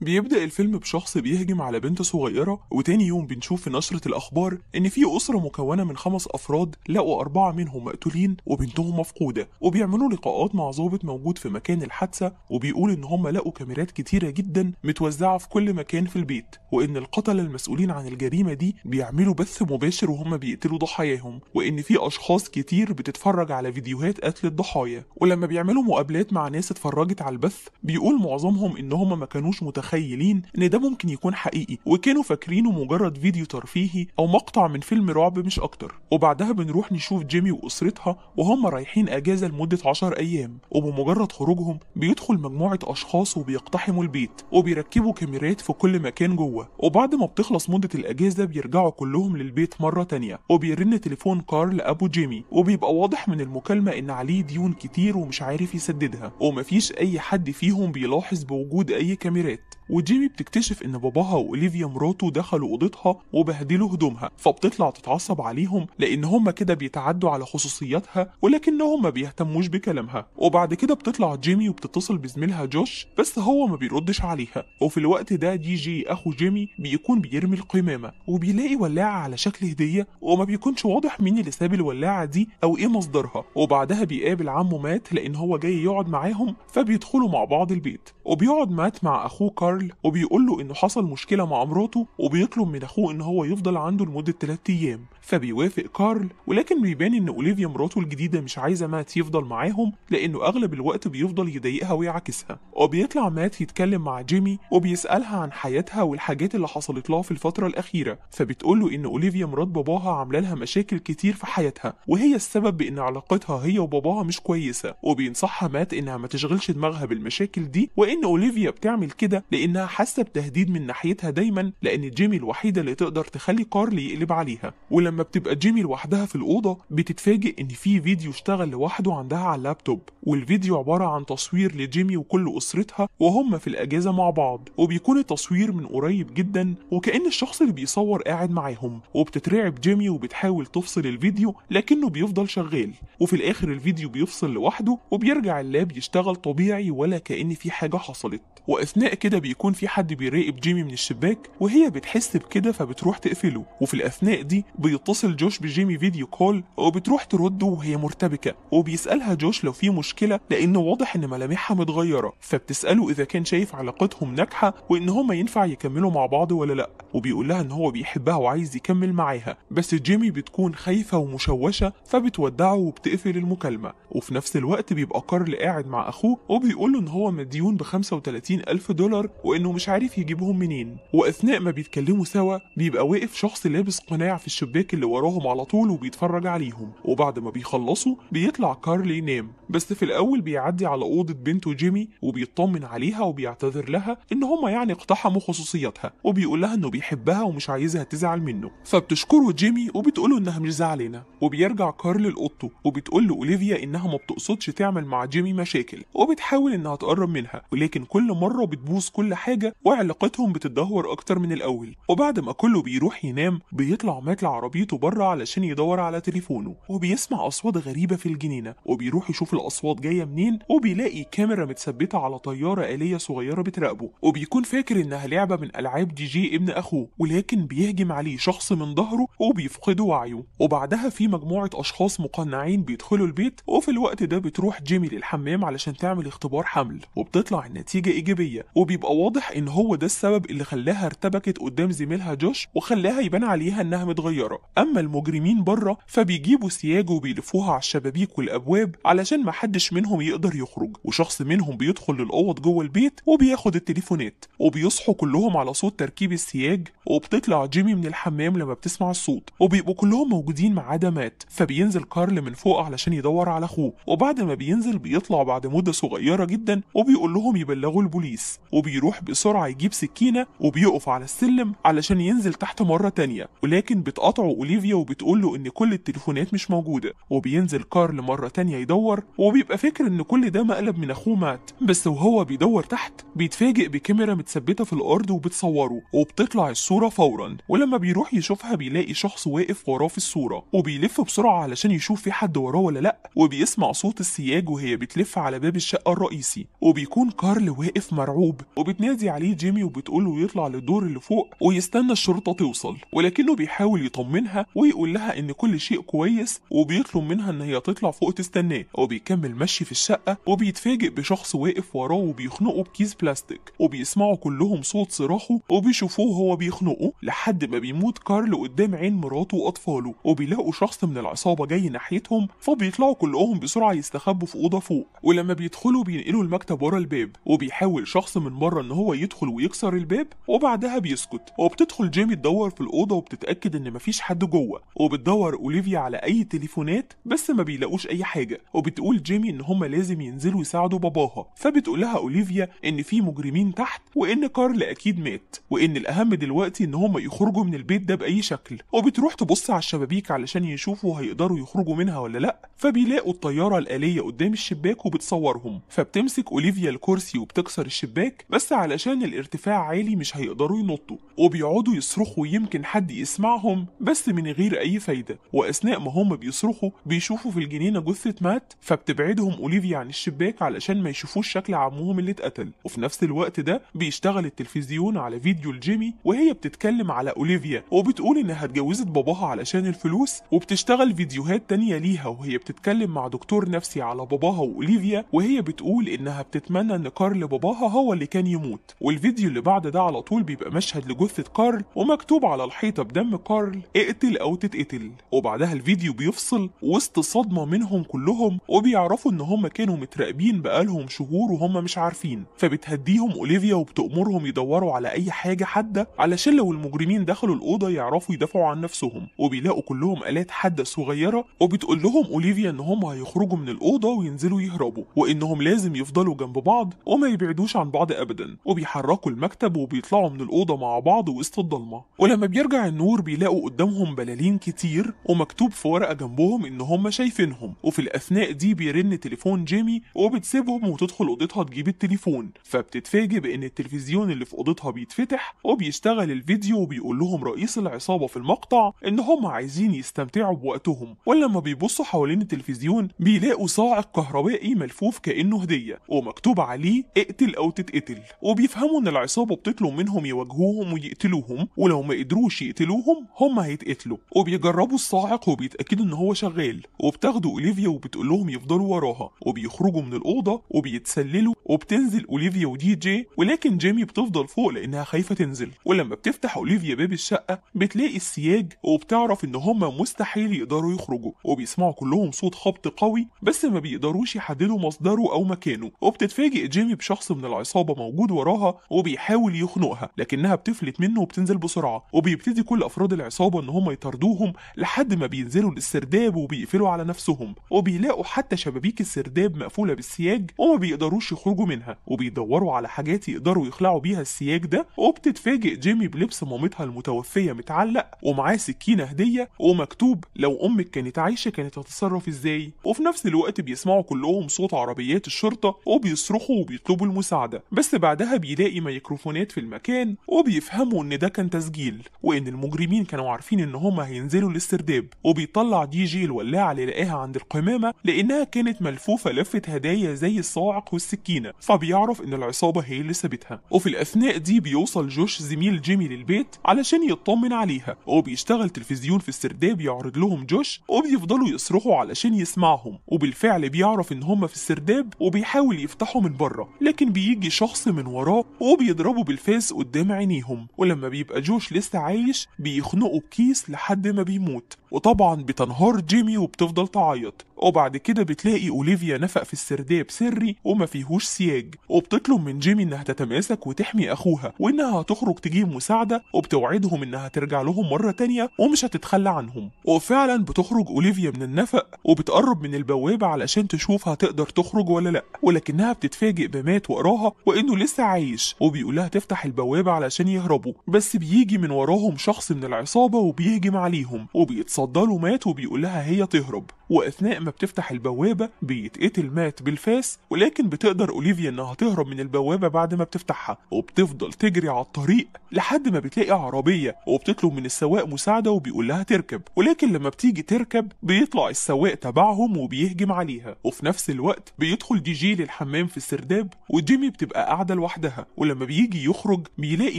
بيبدأ الفيلم بشخص بيهجم على بنت صغيرة وتاني يوم بنشوف في نشرة الأخبار إن في أسرة مكونة من خمس أفراد لقوا أربعة منهم مقتولين وبنتهم مفقودة وبيعملوا لقاءات مع ظابط موجود في مكان الحادثة وبيقول إن هم لقوا كاميرات كتيرة جدا متوزعة في كل مكان في البيت وإن القتلة المسؤولين عن الجريمة دي بيعملوا بث مباشر وهم بيقتلوا ضحاياهم وإن في أشخاص كتير بتتفرج على فيديوهات قتل الضحايا ولما بيعملوا مقابلات مع ناس اتفرجت على البث بيقول معظمهم إن هم ما كانوش متخ... متخيلين ان ده ممكن يكون حقيقي وكانوا فاكرينه مجرد فيديو ترفيهي او مقطع من فيلم رعب مش اكتر وبعدها بنروح نشوف جيمي واسرتها وهم رايحين اجازه لمده 10 ايام وبمجرد خروجهم بيدخل مجموعه اشخاص وبيقتحموا البيت وبيركبوا كاميرات في كل مكان جوه وبعد ما بتخلص مده الاجازه بيرجعوا كلهم للبيت مره تانية وبيرن تليفون كارل ابو جيمي وبيبقى واضح من المكالمه ان عليه ديون كتير ومش عارف يسددها ومفيش اي حد فيهم بيلاحظ بوجود اي كاميرات وجيمي بتكتشف ان باباها واوليفيا مراته دخلوا اوضتها وبهدلوا هدومها فبتطلع تتعصب عليهم لان هم كده بيتعدوا على خصوصياتها ولكنهم ما بيهتموش بكلامها وبعد كده بتطلع جيمي وبتتصل بزميلها جوش بس هو ما بيردش عليها وفي الوقت ده دي جي اخو جيمي بيكون بيرمي القمامه وبيلاقي ولاعه على شكل هديه وما بيكونش واضح مين اللي ساب الولاعه دي او ايه مصدرها وبعدها بيقابل عمه مات لان هو جاي يقعد معاهم فبيدخلوا مع بعض البيت وبيقعد مات مع اخوه كارل كارل وبيقول له إنه حصل مشكلة مع مراته وبيطلب من أخوه إن هو يفضل عنده لمدة 3 أيام فبيوافق كارل ولكن بيبان إن أوليفيا مراته الجديدة مش عايزة مات يفضل معاهم لأنه أغلب الوقت بيفضل يضايقها ويعاكسها وبيطلع مات يتكلم مع جيمي وبيسألها عن حياتها والحاجات اللي حصلت لها في الفترة الأخيرة فبتقول له إن أوليفيا مرات باباها عاملة لها مشاكل كتير في حياتها وهي السبب بإن علاقتها هي وباباها مش كويسة وبينصحها مات إنها ما تشغلش دماغها بالمشاكل دي وإن أوليفيا بتعمل كده لأن لانها حاسه بتهديد من ناحيتها دايما لان جيمي الوحيده اللي تقدر تخلي كارلي يقلب عليها ولما بتبقى جيمي لوحدها في الاوضه بتتفاجئ ان في فيديو اشتغل لوحده عندها على اللابتوب والفيديو عباره عن تصوير لجيمي وكل اسرتها وهم في الاجازه مع بعض وبيكون التصوير من قريب جدا وكأن الشخص اللي بيصور قاعد معاهم وبتترعب جيمي وبتحاول تفصل الفيديو لكنه بيفضل شغال وفي الآخر الفيديو بيفصل لوحده وبيرجع اللاب يشتغل طبيعي ولا كأن في حاجة حصلت وأثناء كده بيكون في حد بيراقب جيمي من الشباك وهي بتحس بكده فبتروح تقفله وفي الأثناء دي بيتصل جوش بجيمي فيديو كول وبتروح ترده وهي مرتبكة وبيسألها جوش لو في مشكلة لأنه واضح إن ملامحها متغيرة فبتسأله إذا كان شايف علاقتهم ناجحة وإن هما ينفع يكملوا مع بعض ولا لأ وبيقول لها إن هو بيحبها وعايز يكمل معاها بس جيمي بتكون خايفة ومشوشة فبتودعه وبتقفل المكالمة وفي نفس الوقت بيبقى كارل قاعد مع أخوه وبيقول له إن هو مديون ب 35 ألف دولار وانه مش عارف يجيبهم منين واثناء ما بيتكلموا سوا بيبقى واقف شخص لابس قناع في الشباك اللي وراهم على طول وبيتفرج عليهم وبعد ما بيخلصوا بيطلع كارل ينام بس في الأول بيعدي على أوضة بنته جيمي وبيطمن عليها وبيعتذر لها إن هما يعني اقتحموا خصوصياتها وبيقول لها إنه بيحبها ومش عايزها تزعل منه فبتشكره جيمي وبتقوله إنها مش زعلانة وبيرجع كارل لأوضته وبتقول لأوليفيا إنها ما بتقصدش تعمل مع جيمي مشاكل وبتحاول إنها تقرب منها ولكن كل مرة بتبوظ كل حاجة وعلاقتهم بتدهور أكتر من الأول وبعد ما كله بيروح ينام بيطلع مات عربيته بره علشان يدور على تليفونه وبيسمع أصوات غريبة في الجنينة وبيروح يشوف الاصوات جايه منين وبيلاقي كاميرا متثبته على طياره اليه صغيره بتراقبه وبيكون فاكر انها لعبه من العاب دي جي ابن اخوه ولكن بيهجم عليه شخص من ظهره وبيفقده وعيه وبعدها في مجموعه اشخاص مقنعين بيدخلوا البيت وفي الوقت ده بتروح جيمي للحمام علشان تعمل اختبار حمل وبتطلع النتيجه ايجابيه وبيبقى واضح ان هو ده السبب اللي خلاها ارتبكت قدام زميلها جوش وخلاها يبان عليها انها متغيره اما المجرمين بره فبيجيبوا سياج وبيلفوها على الشبابيك والابواب علشان ما حدش منهم يقدر يخرج وشخص منهم بيدخل للاوض جوه البيت وبياخد التليفونات وبيصحوا كلهم على صوت تركيب السياج وبتطلع جيمي من الحمام لما بتسمع الصوت وبيبقوا كلهم موجودين ما عدا مات فبينزل كارل من فوق علشان يدور على اخوه وبعد ما بينزل بيطلع بعد مده صغيره جدا وبيقول لهم يبلغوا البوليس وبيروح بسرعه يجيب سكينه وبيقف على السلم علشان ينزل تحت مره تانية ولكن بتقاطعه اوليفيا وبتقول له ان كل التليفونات مش موجوده وبينزل كارل مره تانية يدور وبيبقى فاكر ان كل ده مقلب من اخوه مات بس وهو بيدور تحت بيتفاجئ بكاميرا متثبته في الارض وبتصوره وبتطلع الصوره فورا ولما بيروح يشوفها بيلاقي شخص واقف وراه في الصوره وبيلف بسرعه علشان يشوف في حد وراه ولا لا وبيسمع صوت السياج وهي بتلف على باب الشقه الرئيسي وبيكون كارل واقف مرعوب وبتنادي عليه جيمي وبتقوله يطلع للدور اللي فوق ويستنى الشرطه توصل ولكنه بيحاول يطمنها ويقول لها ان كل شيء كويس وبيطلب منها ان هي تطلع فوق تستناه وبي بيكمل مشي في الشقة وبيتفاجئ بشخص واقف وراه وبيخنقه بكيس بلاستيك وبيسمعوا كلهم صوت صراخه وبيشوفوه هو بيخنقه لحد ما بيموت كارل قدام عين مراته وأطفاله وبيلاقوا شخص من العصابة جاي ناحيتهم فبيطلعوا كلهم بسرعة يستخبوا في أوضة فوق ولما بيدخلوا بينقلوا المكتب ورا الباب وبيحاول شخص من بره إن هو يدخل ويكسر الباب وبعدها بيسكت وبتدخل جيمي تدور في الأوضة وبتتأكد إن مفيش حد جوه وبتدور أوليفيا على أي تليفونات بس ما بيلاقوش أي حاجة وبتقول بتقول جيمي ان هما لازم ينزلوا يساعدوا باباها فبتقول لها اوليفيا ان في مجرمين تحت وان كارل اكيد مات وان الاهم دلوقتي ان هما يخرجوا من البيت ده باي شكل وبتروح تبص على الشبابيك علشان يشوفوا هيقدروا يخرجوا منها ولا لا فبيلاقوا الطياره الاليه قدام الشباك وبتصورهم فبتمسك اوليفيا الكرسي وبتكسر الشباك بس علشان الارتفاع عالي مش هيقدروا ينطوا وبيقعدوا يصرخوا يمكن حد يسمعهم بس من غير اي فايده واثناء ما هما بيصرخوا بيشوفوا في الجنينه جثه مات فبت بتبعدهم أوليفيا عن الشباك علشان ما يشوفوش شكل عمهم اللي اتقتل وفي نفس الوقت ده بيشتغل التلفزيون على فيديو لجيمي وهي بتتكلم على أوليفيا وبتقول إنها اتجوزت باباها علشان الفلوس وبتشتغل فيديوهات تانية ليها وهي بتتكلم مع دكتور نفسي على باباها وأوليفيا وهي بتقول إنها بتتمنى إن كارل باباها هو اللي كان يموت والفيديو اللي بعد ده على طول بيبقى مشهد لجثة كارل ومكتوب على الحيطة بدم كارل اقتل أو تتقتل وبعدها الفيديو بيفصل وسط صدمة منهم كلهم وبي يعرفوا ان هم كانوا متراقبين بقالهم شهور وهم مش عارفين فبتهديهم اوليفيا وبتأمرهم يدوروا على اي حاجه حاده علشان لو المجرمين دخلوا الاوضه يعرفوا يدافعوا عن نفسهم وبيلاقوا كلهم الات حاده صغيره وبتقول لهم اوليفيا ان هم هيخرجوا من الاوضه وينزلوا يهربوا وانهم لازم يفضلوا جنب بعض وما يبعدوش عن بعض ابدا وبيحركوا المكتب وبيطلعوا من الاوضه مع بعض وسط الضلمه ولما بيرجع النور بيلاقوا قدامهم بلالين كتير ومكتوب في ورقه جنبهم ان هم شايفينهم وفي الاثناء دي بيرن تليفون جيمي وبتسيبهم وتدخل اوضتها تجيب التليفون فبتتفاجئ بان التلفزيون اللي في اوضتها بيتفتح وبيشتغل الفيديو وبيقول لهم رئيس العصابه في المقطع ان هم عايزين يستمتعوا بوقتهم ولما بيبصوا حوالين التلفزيون بيلاقوا صاعق كهربائي ملفوف كانه هديه ومكتوب عليه اقتل او تتقتل وبيفهموا ان العصابه بتطلب منهم يواجهوهم ويقتلوهم ولو ما قدروش يقتلوهم هم هيتقتلوا وبيجربوا الصاعق وبيتاكدوا ان هو شغال وبتاخدوا اوليفيا وبتقول لهم بيفضلوا وراها وبيخرجوا من الأوضة وبيتسللوا وبتنزل أوليفيا ودي جي ولكن جيمي بتفضل فوق لأنها خايفة تنزل ولما بتفتح أوليفيا باب الشقة بتلاقي السياج وبتعرف إن هما مستحيل يقدروا يخرجوا وبيسمعوا كلهم صوت خبط قوي بس ما بيقدروش يحددوا مصدره أو مكانه وبتتفاجئ جيمي بشخص من العصابة موجود وراها وبيحاول يخنقها لكنها بتفلت منه وبتنزل بسرعة وبيبتدي كل أفراد العصابة إن هما يطاردوهم لحد ما بينزلوا للسرداب وبيقفلوا على نفسهم وبيلاقوا حتى شبابيك السرداب مقفولة بالسياج وما بيقدروش يخرجوا منها وبيدوروا على حاجات يقدروا يخلعوا بيها السياج ده وبتتفاجئ جيمي بلبس مامتها المتوفية متعلق ومعاه سكينة هدية ومكتوب لو أمك كانت عايشة كانت هتتصرف إزاي وفي نفس الوقت بيسمعوا كلهم صوت عربيات الشرطة وبيصرخوا وبيطلبوا المساعدة بس بعدها بيلاقي ميكروفونات في المكان وبيفهموا إن ده كان تسجيل وإن المجرمين كانوا عارفين إن هما هينزلوا الاسترداب وبيطلع دي جي الولاعة اللي لقاها عند القمامة لأنها كانت ملفوفة لفة هدايا زي الصاعق والسكينة فبيعرف إن العصابة هي اللي سابتها وفي الأثناء دي بيوصل جوش زميل جيمي للبيت علشان يطمن عليها وبيشتغل تلفزيون في السرداب يعرض لهم جوش وبيفضلوا يصرخوا علشان يسمعهم وبالفعل بيعرف إن هما في السرداب وبيحاول يفتحوا من بره لكن بيجي شخص من وراه وبيضربه بالفاس قدام عينيهم ولما بيبقى جوش لسه عايش بيخنقه بكيس لحد ما بيموت وطبعا بتنهار جيمي وبتفضل تعيط وبعد كده بتلاقي اوليفيا نفق في السرداب سري وما فيهوش سياج وبتطلب من جيمي انها تتماسك وتحمي اخوها وانها هتخرج تجيب مساعده وبتوعدهم انها ترجع لهم مره تانية ومش هتتخلى عنهم وفعلا بتخرج اوليفيا من النفق وبتقرب من البوابه علشان تشوف هتقدر تخرج ولا لا ولكنها بتتفاجئ بمات وراها وانه لسه عايش وبيقولها تفتح البوابه علشان يهربوا بس بيجي من وراهم شخص من العصابه وبيهجم عليهم وبيتصدم اتفضلوا مات وبيقول لها هي تهرب وأثناء ما بتفتح البوابة بيتقتل مات بالفاس ولكن بتقدر أوليفيا إنها تهرب من البوابة بعد ما بتفتحها وبتفضل تجري على الطريق لحد ما بتلاقي عربية وبتطلب من السواق مساعدة وبيقول لها تركب ولكن لما بتيجي تركب بيطلع السواق تبعهم وبيهجم عليها وفي نفس الوقت بيدخل دي جي للحمام في السرداب وجيمي بتبقى قاعدة لوحدها ولما بيجي يخرج بيلاقي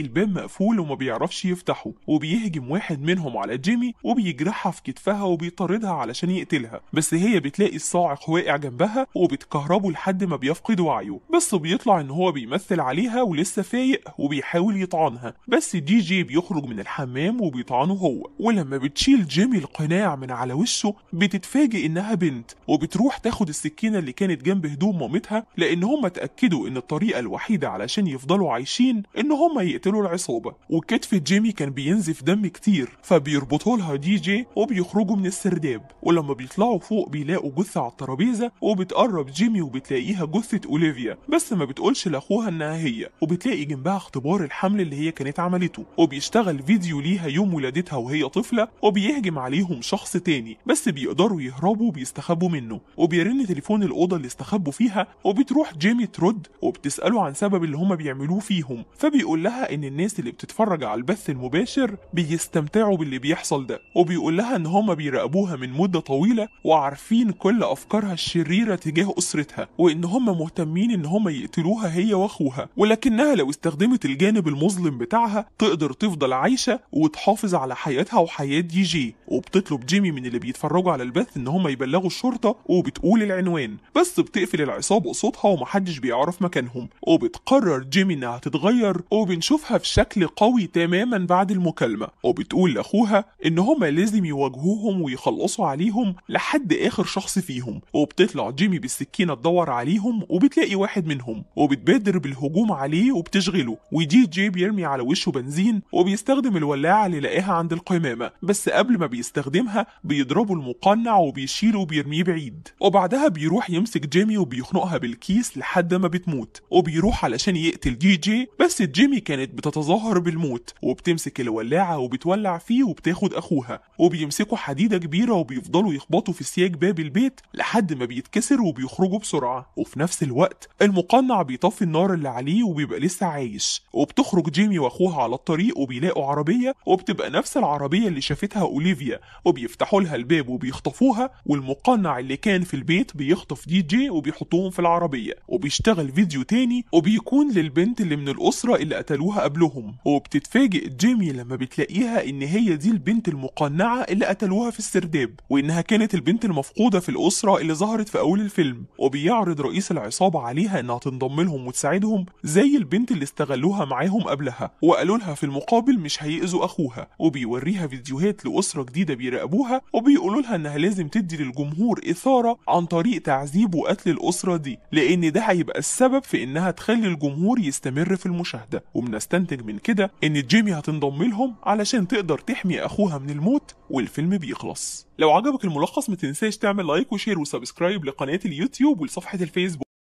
الباب مقفول وما بيعرفش يفتحه وبيهجم واحد منهم على جيمي وبيجرحها في كتفها وبيطاردها علشان يقتلها بس هي بتلاقي الصاعق واقع جنبها وبتكهربه لحد ما بيفقد وعيه بس بيطلع ان هو بيمثل عليها ولسه فايق وبيحاول يطعنها بس دي جي بيخرج من الحمام وبيطعنه هو ولما بتشيل جيمي القناع من على وشه بتتفاجئ انها بنت وبتروح تاخد السكينه اللي كانت جنب هدوم مامتها لان هم اتاكدوا ان الطريقه الوحيده علشان يفضلوا عايشين ان هم يقتلوا العصابه وكتف جيمي كان بينزف دم كتير فبيربطوا لها دي جي وبيخرجوا من السرداب ولما بيطلعوا بيطلعوا فوق بيلاقوا جثه على الترابيزه وبتقرب جيمي وبتلاقيها جثه اوليفيا بس ما بتقولش لاخوها انها هي وبتلاقي جنبها اختبار الحمل اللي هي كانت عملته وبيشتغل فيديو ليها يوم ولادتها وهي طفله وبيهجم عليهم شخص تاني بس بيقدروا يهربوا وبيستخبوا منه وبيرن تليفون الاوضه اللي استخبوا فيها وبتروح جيمي ترد وبتساله عن سبب اللي هما بيعملوه فيهم فبيقول لها ان الناس اللي بتتفرج على البث المباشر بيستمتعوا باللي بيحصل ده وبيقول لها ان هما بيراقبوها من مده طويله وعارفين كل أفكارها الشريرة تجاه أسرتها وإن هم مهتمين إن هم يقتلوها هي وأخوها ولكنها لو استخدمت الجانب المظلم بتاعها تقدر تفضل عايشة وتحافظ على حياتها وحياة دي جي وبتطلب جيمي من اللي بيتفرجوا على البث إن هم يبلغوا الشرطة وبتقول العنوان بس بتقفل العصابة قصادها ومحدش بيعرف مكانهم وبتقرر جيمي إنها تتغير وبنشوفها في شكل قوي تماما بعد المكالمة وبتقول لأخوها إن هم لازم يواجهوهم ويخلصوا عليهم لحد لحد اخر شخص فيهم وبتطلع جيمي بالسكينه تدور عليهم وبتلاقي واحد منهم وبتبادر بالهجوم عليه وبتشغله ودي جي بيرمي على وشه بنزين وبيستخدم الولاعه اللي لقاها عند القمامه بس قبل ما بيستخدمها بيضربه المقنع وبيشيله وبيرميه بعيد وبعدها بيروح يمسك جيمي وبيخنقها بالكيس لحد ما بتموت وبيروح علشان يقتل دي جي بس جيمي كانت بتتظاهر بالموت وبتمسك الولاعه وبتولع فيه وبتاخد اخوها وبيمسكوا حديده كبيره وبيفضلوا يخبطوا في سياج باب البيت لحد ما بيتكسر وبيخرجوا بسرعة وفي نفس الوقت المقنع بيطفي النار اللي عليه وبيبقى لسه عايش وبتخرج جيمي واخوها على الطريق وبيلاقوا عربية وبتبقى نفس العربية اللي شافتها أوليفيا وبيفتحوا لها الباب وبيخطفوها والمقنع اللي كان في البيت بيخطف دي جي وبيحطوهم في العربية وبيشتغل فيديو تاني وبيكون للبنت اللي من الأسرة اللي قتلوها قبلهم وبتتفاجئ جيمي لما بتلاقيها إن هي دي البنت المقنعة اللي قتلوها في السرداب وإنها كانت البنت المفقودة في الأسرة اللي ظهرت في أول الفيلم وبيعرض رئيس العصابة عليها إنها تنضم لهم وتساعدهم زي البنت اللي استغلوها معاهم قبلها وقالوا لها في المقابل مش هيأذوا أخوها وبيوريها فيديوهات لأسرة جديدة بيراقبوها وبيقولوا لها إنها لازم تدي للجمهور إثارة عن طريق تعذيب وقتل الأسرة دي لأن ده هيبقى السبب في إنها تخلي الجمهور يستمر في المشاهدة وبنستنتج من كده إن جيمي هتنضم لهم علشان تقدر تحمي أخوها من الموت والفيلم بيخلص لو عجبك الملخص تنساش تعمل لايك وشير وسبسكرايب لقناة اليوتيوب ولصفحة الفيسبوك